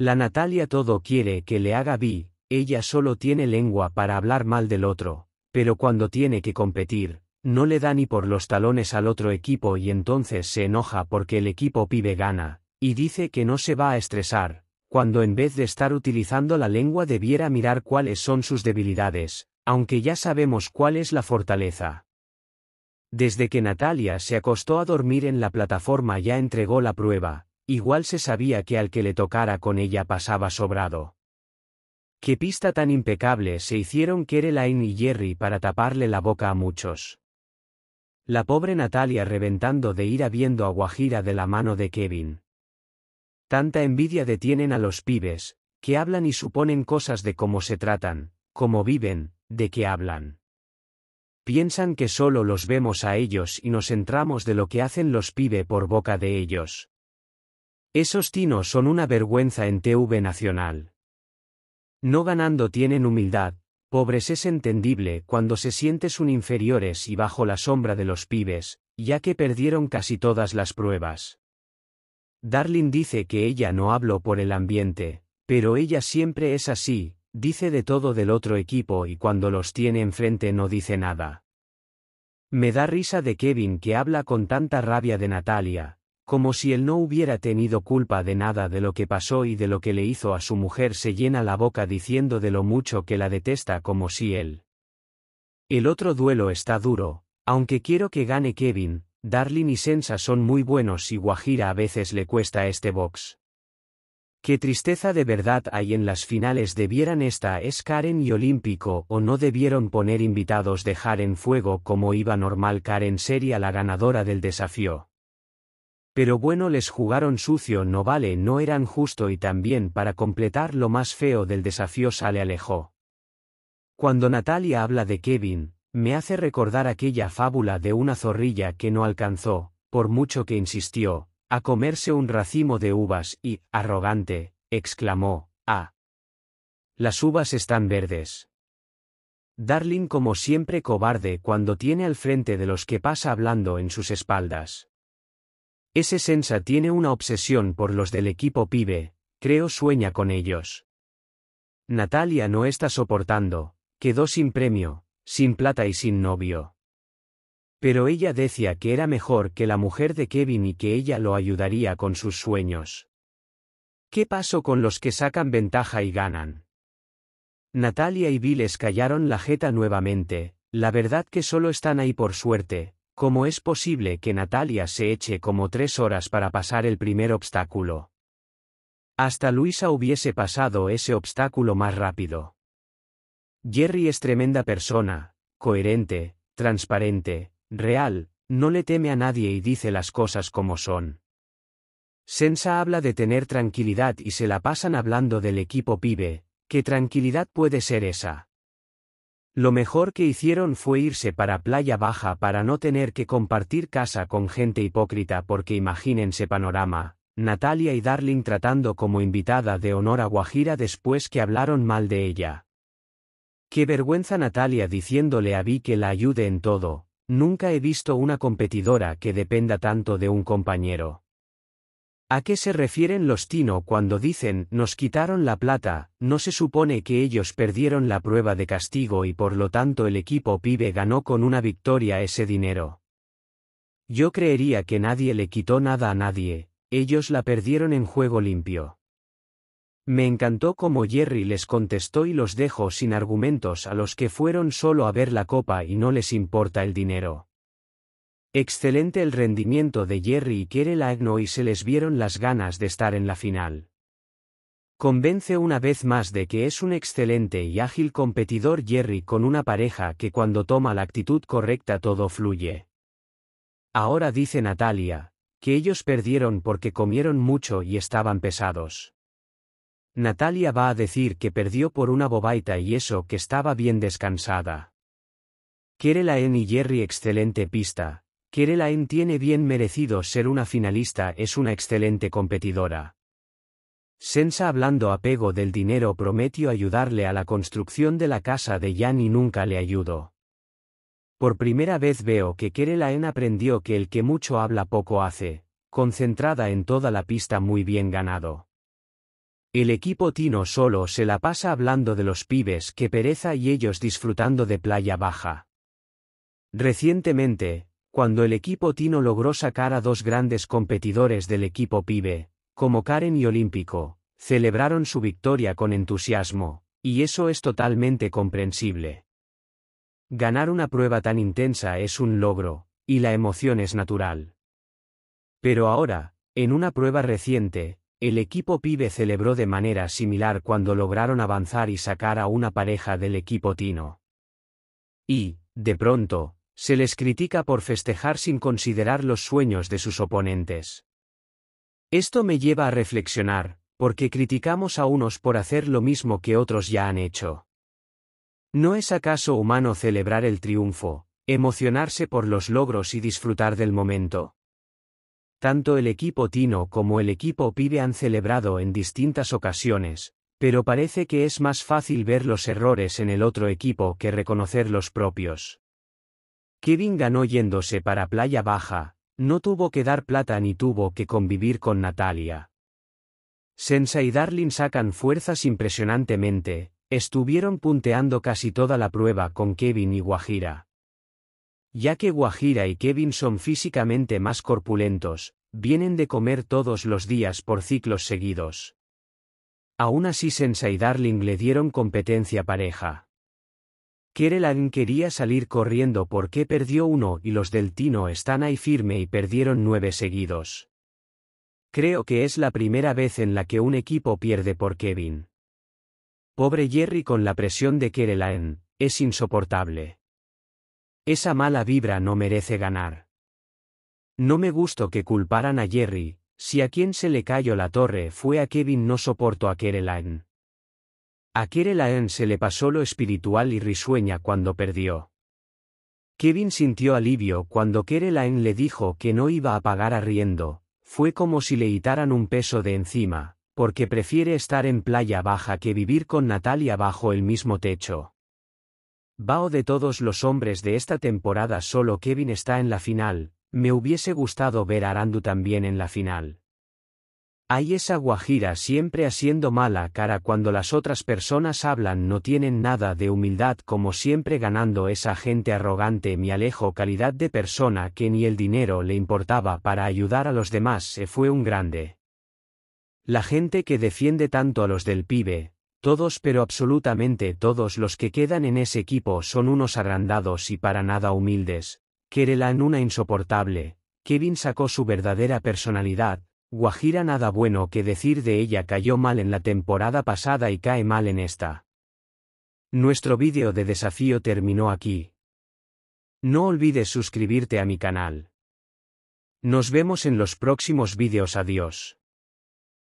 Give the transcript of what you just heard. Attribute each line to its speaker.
Speaker 1: La Natalia todo quiere que le haga vi, ella solo tiene lengua para hablar mal del otro, pero cuando tiene que competir, no le da ni por los talones al otro equipo y entonces se enoja porque el equipo pibe gana, y dice que no se va a estresar, cuando en vez de estar utilizando la lengua debiera mirar cuáles son sus debilidades, aunque ya sabemos cuál es la fortaleza. Desde que Natalia se acostó a dormir en la plataforma ya entregó la prueba, Igual se sabía que al que le tocara con ella pasaba sobrado. Qué pista tan impecable se hicieron Kereline y Jerry para taparle la boca a muchos. La pobre Natalia reventando de ira viendo a Guajira de la mano de Kevin. Tanta envidia detienen a los pibes, que hablan y suponen cosas de cómo se tratan, cómo viven, de qué hablan. Piensan que solo los vemos a ellos y nos entramos de lo que hacen los pibe por boca de ellos. Esos tinos son una vergüenza en TV Nacional. No ganando tienen humildad, pobres es entendible cuando se sientes un inferiores y bajo la sombra de los pibes, ya que perdieron casi todas las pruebas. Darling dice que ella no habló por el ambiente, pero ella siempre es así, dice de todo del otro equipo y cuando los tiene enfrente no dice nada. Me da risa de Kevin que habla con tanta rabia de Natalia, como si él no hubiera tenido culpa de nada de lo que pasó y de lo que le hizo a su mujer se llena la boca diciendo de lo mucho que la detesta como si él. El otro duelo está duro, aunque quiero que gane Kevin, Darlin y Sensa son muy buenos y Guajira a veces le cuesta este box. Qué tristeza de verdad hay en las finales debieran esta es Karen y Olímpico o no debieron poner invitados dejar en fuego como iba normal Karen sería la ganadora del desafío. Pero bueno les jugaron sucio no vale no eran justo y también para completar lo más feo del desafío sale alejó. Cuando Natalia habla de Kevin, me hace recordar aquella fábula de una zorrilla que no alcanzó, por mucho que insistió, a comerse un racimo de uvas y, arrogante, exclamó, ah. Las uvas están verdes. Darling como siempre cobarde cuando tiene al frente de los que pasa hablando en sus espaldas. Ese Sensa tiene una obsesión por los del equipo pibe, creo sueña con ellos. Natalia no está soportando, quedó sin premio, sin plata y sin novio. Pero ella decía que era mejor que la mujer de Kevin y que ella lo ayudaría con sus sueños. ¿Qué pasó con los que sacan ventaja y ganan? Natalia y Viles callaron la jeta nuevamente, la verdad que solo están ahí por suerte, ¿Cómo es posible que Natalia se eche como tres horas para pasar el primer obstáculo? Hasta Luisa hubiese pasado ese obstáculo más rápido. Jerry es tremenda persona, coherente, transparente, real, no le teme a nadie y dice las cosas como son. Sensa habla de tener tranquilidad y se la pasan hablando del equipo pibe, ¿qué tranquilidad puede ser esa? Lo mejor que hicieron fue irse para Playa Baja para no tener que compartir casa con gente hipócrita porque imagínense panorama, Natalia y Darling tratando como invitada de honor a Guajira después que hablaron mal de ella. Qué vergüenza Natalia diciéndole a Vi que la ayude en todo, nunca he visto una competidora que dependa tanto de un compañero. ¿A qué se refieren los Tino cuando dicen, nos quitaron la plata? ¿No se supone que ellos perdieron la prueba de castigo y por lo tanto el equipo pibe ganó con una victoria ese dinero? Yo creería que nadie le quitó nada a nadie, ellos la perdieron en juego limpio. Me encantó como Jerry les contestó y los dejo sin argumentos a los que fueron solo a ver la copa y no les importa el dinero. Excelente el rendimiento de Jerry y la Agno y se les vieron las ganas de estar en la final. Convence una vez más de que es un excelente y ágil competidor Jerry con una pareja que cuando toma la actitud correcta todo fluye. Ahora dice Natalia, que ellos perdieron porque comieron mucho y estaban pesados. Natalia va a decir que perdió por una bobaita y eso que estaba bien descansada. Quiere la y Jerry excelente pista, Kerelaen tiene bien merecido ser una finalista, es una excelente competidora. Sensa hablando apego del dinero prometió ayudarle a la construcción de la casa de Jan y nunca le ayudó. Por primera vez veo que Kerelaen aprendió que el que mucho habla poco hace, concentrada en toda la pista muy bien ganado. El equipo Tino solo se la pasa hablando de los pibes que pereza y ellos disfrutando de playa baja. Recientemente, cuando el equipo Tino logró sacar a dos grandes competidores del equipo Pibe, como Karen y Olímpico, celebraron su victoria con entusiasmo, y eso es totalmente comprensible. Ganar una prueba tan intensa es un logro, y la emoción es natural. Pero ahora, en una prueba reciente, el equipo Pibe celebró de manera similar cuando lograron avanzar y sacar a una pareja del equipo Tino. Y, de pronto, se les critica por festejar sin considerar los sueños de sus oponentes. Esto me lleva a reflexionar, porque criticamos a unos por hacer lo mismo que otros ya han hecho. ¿No es acaso humano celebrar el triunfo, emocionarse por los logros y disfrutar del momento? Tanto el equipo Tino como el equipo Pibe han celebrado en distintas ocasiones, pero parece que es más fácil ver los errores en el otro equipo que reconocer los propios. Kevin ganó yéndose para Playa Baja, no tuvo que dar plata ni tuvo que convivir con Natalia. Sensei y Darling sacan fuerzas impresionantemente, estuvieron punteando casi toda la prueba con Kevin y Guajira. Ya que Guajira y Kevin son físicamente más corpulentos, vienen de comer todos los días por ciclos seguidos. Aún así Sensa y Darling le dieron competencia pareja. Kerelan quería salir corriendo porque perdió uno y los del Tino están ahí firme y perdieron nueve seguidos. Creo que es la primera vez en la que un equipo pierde por Kevin. Pobre Jerry con la presión de Kerelan, es insoportable. Esa mala vibra no merece ganar. No me gustó que culparan a Jerry, si a quien se le cayó la torre fue a Kevin no soporto a Kerelan. A Kerelaen se le pasó lo espiritual y risueña cuando perdió. Kevin sintió alivio cuando Kerelaen le dijo que no iba a pagar arriendo, fue como si le quitaran un peso de encima, porque prefiere estar en playa baja que vivir con Natalia bajo el mismo techo. Bao de todos los hombres de esta temporada solo Kevin está en la final, me hubiese gustado ver a Arandu también en la final. Hay esa guajira siempre haciendo mala cara cuando las otras personas hablan no tienen nada de humildad como siempre ganando esa gente arrogante mi alejo calidad de persona que ni el dinero le importaba para ayudar a los demás se fue un grande. La gente que defiende tanto a los del pibe, todos pero absolutamente todos los que quedan en ese equipo son unos agrandados y para nada humildes, Querelan una insoportable, Kevin sacó su verdadera personalidad, Guajira nada bueno que decir de ella cayó mal en la temporada pasada y cae mal en esta. Nuestro vídeo de desafío terminó aquí. No olvides suscribirte a mi canal. Nos vemos en los próximos vídeos adiós.